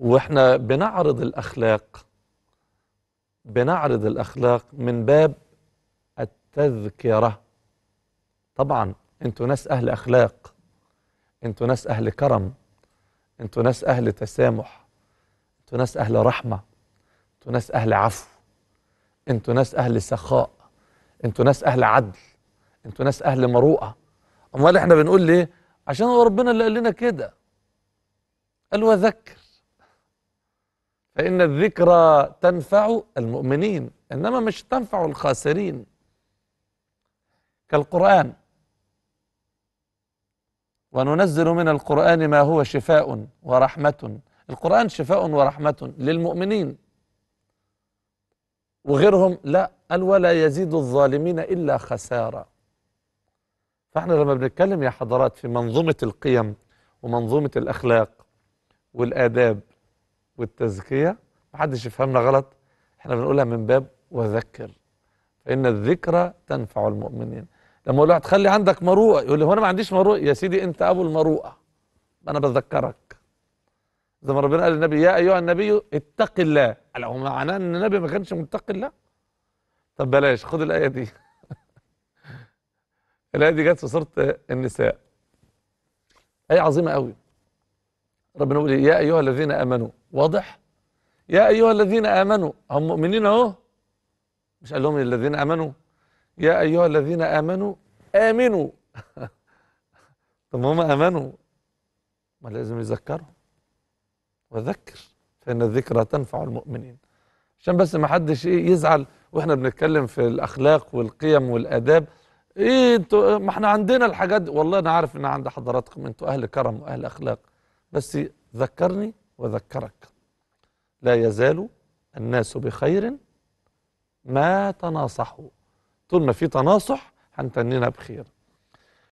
واحنا بنعرض الاخلاق بنعرض الاخلاق من باب التذكره طبعا انتوا ناس اهل اخلاق انتوا ناس اهل كرم انتوا ناس اهل تسامح انتوا ناس اهل رحمه انتوا ناس اهل عفو انتوا ناس اهل سخاء انتوا ناس اهل عدل انتوا ناس اهل مروءه امال احنا بنقول ليه عشان هو ربنا اللي قال لنا كده قال وذكر فإن الذكرى تنفع المؤمنين إنما مش تنفع الخاسرين كالقرآن وننزل من القرآن ما هو شفاء ورحمة القرآن شفاء ورحمة للمؤمنين وغيرهم لا قال ولا يزيد الظالمين إلا خسارة فاحنا لما بنتكلم يا حضرات في منظومة القيم ومنظومة الأخلاق والآداب والتزكية محدش يفهمنا غلط احنا بنقولها من باب وذكر فإن الذكرى تنفع المؤمنين لما أقول له هتخلي عندك مروءة يقول لي هو أنا ما عنديش مروءة يا سيدي أنت أبو المروءة أنا بذكرك زي ما ربنا قال للنبي يا أيها النبي اتق الله على هو معناه إن النبي ما كانش متقي الله طب بلاش خد الآية دي الآية دي جت في سورة النساء آية عظيمة قوي ربنا يقول يا أيها الذين آمنوا واضح يا أيها الذين آمنوا هم مؤمنين أهو مش قال لهم الذين آمنوا يا أيها الذين آمنوا آمنوا طب هم آمنوا ما لازم يذكروا وذكر فإن الذكرى تنفع المؤمنين عشان بس ما حدش إيه يزعل واحنا بنتكلم في الأخلاق والقيم والآداب إيه انتوا ما احنا عندنا الحاجات والله أنا عارف إن عند حضراتكم انتوا أهل كرم وأهل أخلاق بس ذكرني وذكرك لا يزال الناس بخير ما تناصحوا طول ما في تناصح هنتنينا بخير